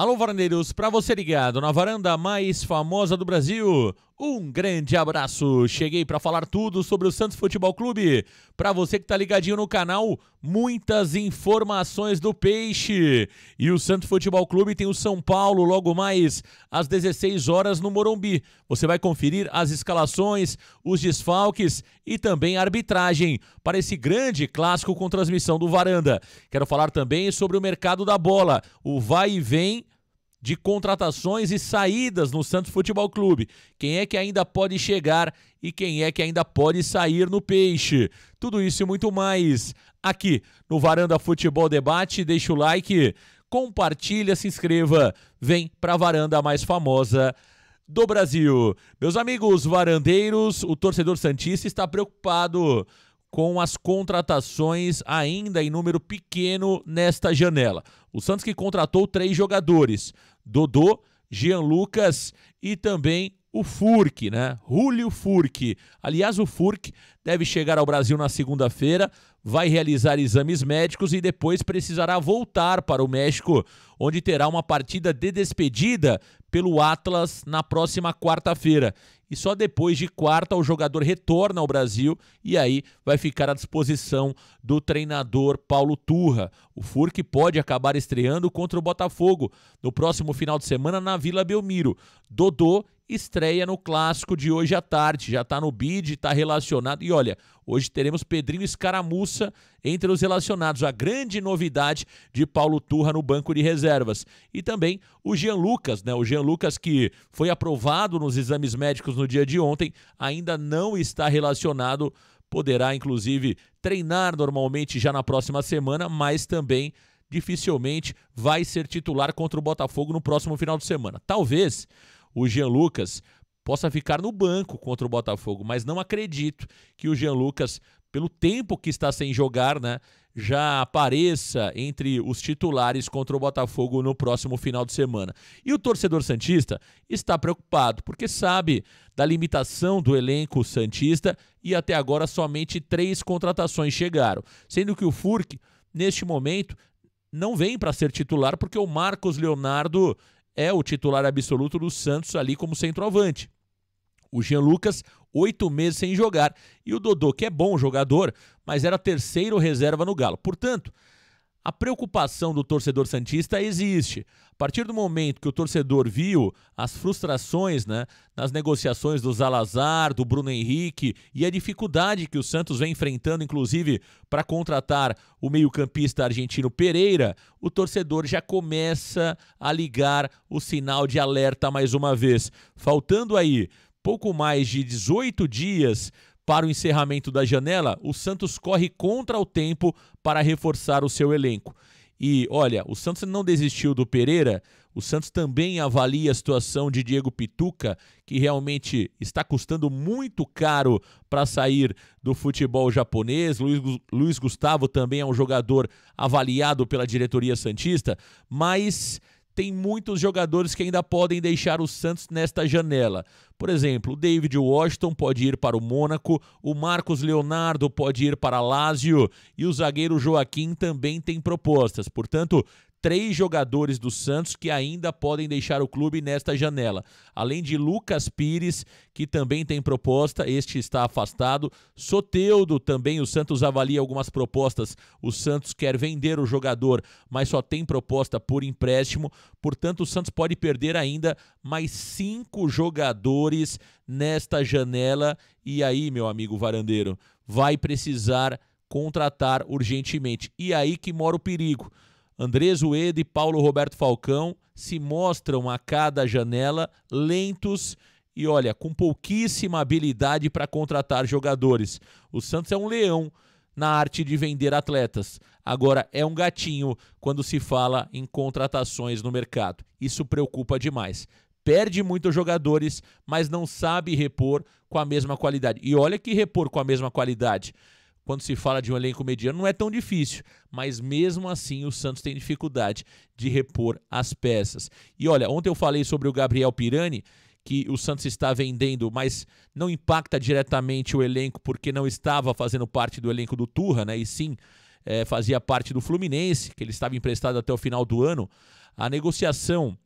Alô, varandeiros, para você ligado na varanda mais famosa do Brasil, um grande abraço. Cheguei para falar tudo sobre o Santos Futebol Clube. Para você que está ligadinho no canal, muitas informações do Peixe. E o Santos Futebol Clube tem o São Paulo logo mais às 16 horas no Morumbi. Você vai conferir as escalações, os desfalques e também a arbitragem para esse grande clássico com transmissão do Varanda. Quero falar também sobre o mercado da bola, o vai e vem de contratações e saídas no Santos Futebol Clube. Quem é que ainda pode chegar e quem é que ainda pode sair no peixe? Tudo isso e muito mais aqui no Varanda Futebol Debate. Deixa o like, compartilha, se inscreva. Vem para a varanda mais famosa do Brasil. Meus amigos varandeiros, o torcedor santista está preocupado com as contratações ainda em número pequeno nesta janela. O Santos que contratou três jogadores. Dodô, Jean Lucas e também o Furk, né? Julio Furk. Aliás, o Furk deve chegar ao Brasil na segunda-feira, vai realizar exames médicos e depois precisará voltar para o México, onde terá uma partida de despedida pelo Atlas na próxima quarta-feira. E só depois de quarta o jogador retorna ao Brasil e aí vai ficar à disposição do treinador Paulo Turra. O Furk pode acabar estreando contra o Botafogo no próximo final de semana na Vila Belmiro. Dodô estreia no clássico de hoje à tarde. Já está no bid, está relacionado. E olha, hoje teremos Pedrinho Escaramuça entre os relacionados. A grande novidade de Paulo Turra no banco de reservas. E também o Jean Lucas, né? O Jean Lucas que foi aprovado nos exames médicos no dia de ontem, ainda não está relacionado. Poderá, inclusive, treinar normalmente já na próxima semana, mas também dificilmente vai ser titular contra o Botafogo no próximo final de semana. Talvez o Jean Lucas possa ficar no banco contra o Botafogo, mas não acredito que o Jean Lucas, pelo tempo que está sem jogar, né, já apareça entre os titulares contra o Botafogo no próximo final de semana. E o torcedor santista está preocupado porque sabe da limitação do elenco santista e até agora somente três contratações chegaram, sendo que o Furque neste momento não vem para ser titular porque o Marcos Leonardo é o titular absoluto do Santos ali como centroavante. O Jean Lucas, oito meses sem jogar. E o Dodô, que é bom jogador, mas era terceiro reserva no Galo. Portanto, a preocupação do torcedor santista existe. A partir do momento que o torcedor viu as frustrações né, nas negociações do Zalazar, do Bruno Henrique e a dificuldade que o Santos vem enfrentando, inclusive para contratar o meio-campista argentino Pereira, o torcedor já começa a ligar o sinal de alerta mais uma vez. Faltando aí pouco mais de 18 dias para o encerramento da janela, o Santos corre contra o tempo para reforçar o seu elenco. E olha, o Santos não desistiu do Pereira, o Santos também avalia a situação de Diego Pituca, que realmente está custando muito caro para sair do futebol japonês. Luiz, Luiz Gustavo também é um jogador avaliado pela diretoria Santista, mas tem muitos jogadores que ainda podem deixar o Santos nesta janela. Por exemplo, o David Washington pode ir para o Mônaco, o Marcos Leonardo pode ir para Lazio e o zagueiro Joaquim também tem propostas. Portanto, três jogadores do Santos que ainda podem deixar o clube nesta janela. Além de Lucas Pires, que também tem proposta, este está afastado. Soteudo também, o Santos avalia algumas propostas. O Santos quer vender o jogador, mas só tem proposta por empréstimo. Portanto, o Santos pode perder ainda mais cinco jogadores nesta janela. E aí, meu amigo varandeiro, vai precisar contratar urgentemente. E aí que mora o perigo. André Ueda e Paulo Roberto Falcão se mostram a cada janela lentos e, olha, com pouquíssima habilidade para contratar jogadores. O Santos é um leão na arte de vender atletas. Agora é um gatinho quando se fala em contratações no mercado. Isso preocupa demais. Perde muitos jogadores, mas não sabe repor com a mesma qualidade. E olha que repor com a mesma qualidade quando se fala de um elenco mediano, não é tão difícil. Mas mesmo assim, o Santos tem dificuldade de repor as peças. E olha, ontem eu falei sobre o Gabriel Pirani, que o Santos está vendendo, mas não impacta diretamente o elenco, porque não estava fazendo parte do elenco do Turra, né? E sim. É, fazia parte do Fluminense, que ele estava emprestado até o final do ano. A negociação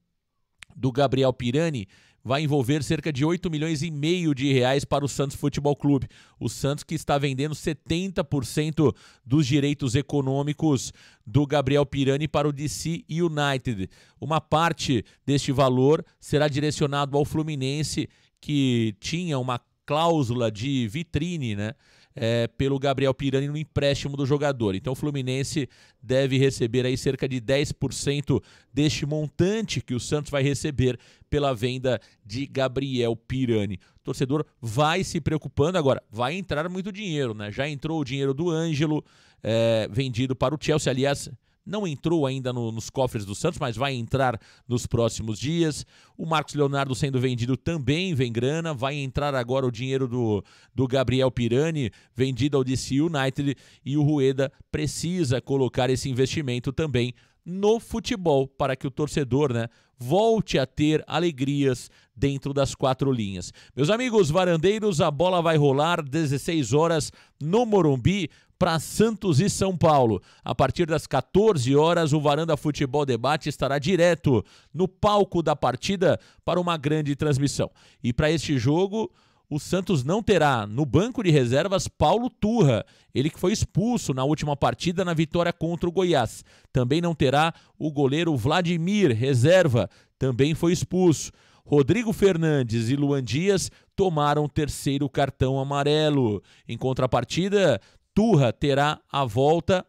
do Gabriel Pirani vai envolver cerca de 8 milhões e meio de reais para o Santos Futebol Clube. O Santos que está vendendo 70% dos direitos econômicos do Gabriel Pirani para o DC United. Uma parte deste valor será direcionado ao Fluminense, que tinha uma cláusula de vitrine, né? é, pelo Gabriel Pirani no empréstimo do jogador. Então o Fluminense deve receber aí cerca de 10% deste montante que o Santos vai receber pela venda de Gabriel Pirani. O torcedor vai se preocupando agora, vai entrar muito dinheiro, né? Já entrou o dinheiro do Ângelo, é, vendido para o Chelsea, aliás, não entrou ainda no, nos cofres do Santos, mas vai entrar nos próximos dias. O Marcos Leonardo sendo vendido também vem grana, vai entrar agora o dinheiro do, do Gabriel Pirani, vendido ao DC United, e o Rueda precisa colocar esse investimento também no futebol para que o torcedor, né, volte a ter alegrias dentro das quatro linhas. Meus amigos varandeiros, a bola vai rolar 16 horas no Morumbi para Santos e São Paulo. A partir das 14 horas, o Varanda Futebol Debate estará direto no palco da partida para uma grande transmissão. E para este jogo, o Santos não terá no banco de reservas Paulo Turra, ele que foi expulso na última partida na vitória contra o Goiás. Também não terá o goleiro Vladimir, reserva, também foi expulso. Rodrigo Fernandes e Luan Dias tomaram terceiro cartão amarelo. Em contrapartida, Turra terá a volta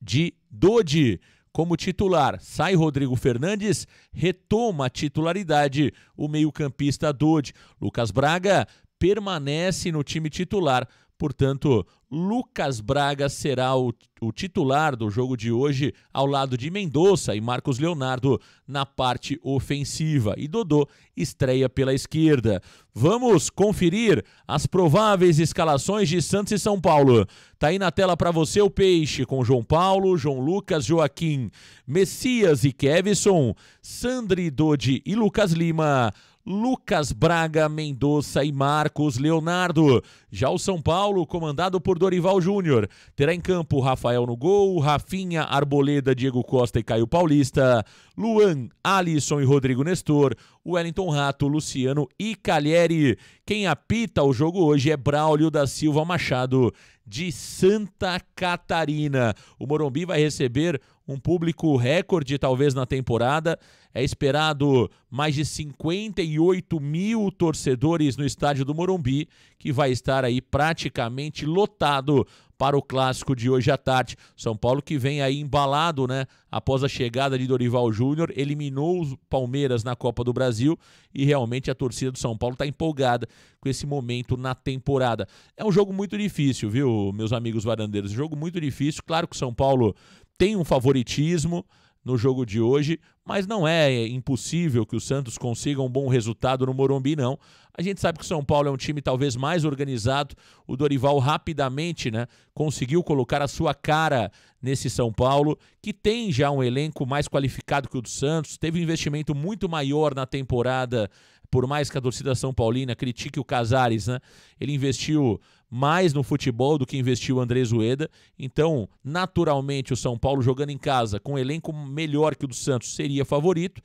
de Dodi como titular. Sai Rodrigo Fernandes, retoma a titularidade o meio-campista Dodi. Lucas Braga permanece no time titular Portanto, Lucas Braga será o, o, titular do jogo de hoje, ao lado de Mendonça e Marcos Leonardo na parte ofensiva. E Dodô estreia pela esquerda. Vamos conferir as prováveis escalações de Santos e São Paulo. Tá aí na tela para você o Peixe com João Paulo, João Lucas, Joaquim, Messias e Kevson, Sandri Dodi e Lucas Lima. Lucas Braga, Mendonça e Marcos Leonardo. Já o São Paulo, comandado por Dorival Júnior, terá em campo Rafael no gol, Rafinha, Arboleda, Diego Costa e Caio Paulista, Luan, Alisson e Rodrigo Nestor, Wellington Rato, Luciano e Calieri. Quem apita o jogo hoje é Braulio da Silva Machado, de Santa Catarina. O Morumbi vai receber um público recorde, talvez, na temporada. É esperado mais de 58 mil torcedores no estádio do Morumbi, que vai estar aí praticamente lotado para o clássico de hoje à tarde. São Paulo que vem aí embalado, né? Após a chegada de Dorival Júnior, eliminou o Palmeiras na Copa do Brasil e realmente a torcida do São Paulo está empolgada com esse momento na temporada. É um jogo muito difícil, viu, meus amigos varandeiros? Jogo muito difícil. Claro que o São Paulo tem um favoritismo no jogo de hoje, mas não é impossível que o Santos consiga um bom resultado no Morumbi, não. A gente sabe que o São Paulo é um time talvez mais organizado. O Dorival rapidamente né, conseguiu colocar a sua cara nesse São Paulo, que tem já um elenco mais qualificado que o do Santos, teve um investimento muito maior na temporada por mais que a torcida São Paulina critique o Casares, né? Ele investiu mais no futebol do que investiu o André Zueda. Então, naturalmente, o São Paulo jogando em casa com um elenco melhor que o do Santos seria favorito.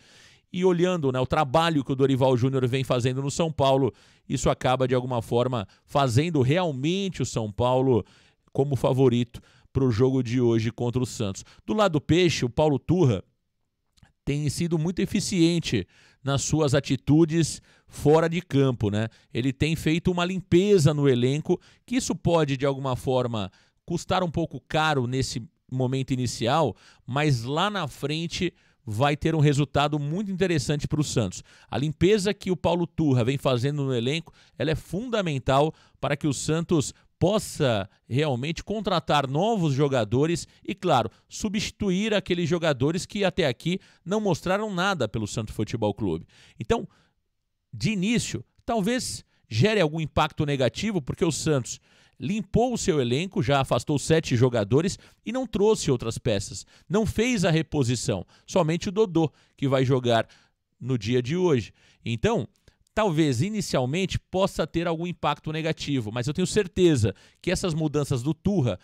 E olhando né, o trabalho que o Dorival Júnior vem fazendo no São Paulo, isso acaba de alguma forma fazendo realmente o São Paulo como favorito para o jogo de hoje contra o Santos. Do lado do Peixe, o Paulo Turra tem sido muito eficiente nas suas atitudes fora de campo, né? Ele tem feito uma limpeza no elenco, que isso pode de alguma forma custar um pouco caro nesse momento inicial, mas lá na frente vai ter um resultado muito interessante para o Santos. A limpeza que o Paulo Turra vem fazendo no elenco, ela é fundamental para que o Santos possa realmente contratar novos jogadores e, claro, substituir aqueles jogadores que até aqui não mostraram nada pelo Santos Futebol Clube. Então, de início, talvez gere algum impacto negativo, porque o Santos limpou o seu elenco, já afastou sete jogadores e não trouxe outras peças. Não fez a reposição, somente o Dodô, que vai jogar no dia de hoje. Então, talvez inicialmente possa ter algum impacto negativo, mas eu tenho certeza que essas mudanças do Turra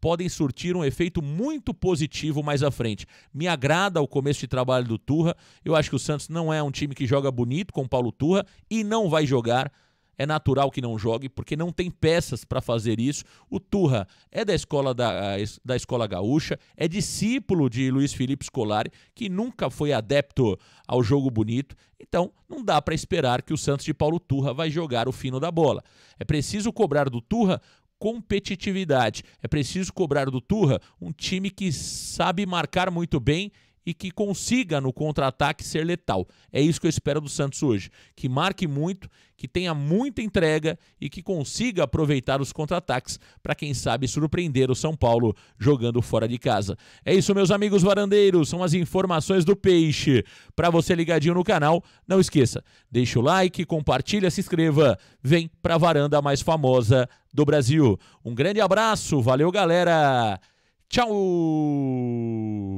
podem surtir um efeito muito positivo mais à frente. Me agrada o começo de trabalho do Turra. Eu acho que o Santos não é um time que joga bonito com o Paulo Turra e não vai jogar é natural que não jogue, porque não tem peças para fazer isso. O Turra é da escola da, da escola gaúcha, é discípulo de Luiz Felipe Scolari, que nunca foi adepto ao jogo bonito. Então, não dá para esperar que o Santos de Paulo Turra vai jogar o fino da bola. É preciso cobrar do Turra competitividade. É preciso cobrar do Turra um time que sabe marcar muito bem e que consiga no contra-ataque ser letal. É isso que eu espero do Santos hoje, que marque muito, que tenha muita entrega e que consiga aproveitar os contra-ataques para quem sabe surpreender o São Paulo jogando fora de casa. É isso, meus amigos varandeiros, são as informações do Peixe. Para você ligadinho no canal, não esqueça, deixa o like, compartilha, se inscreva, vem para a varanda mais famosa do Brasil. Um grande abraço, valeu galera. Tchau!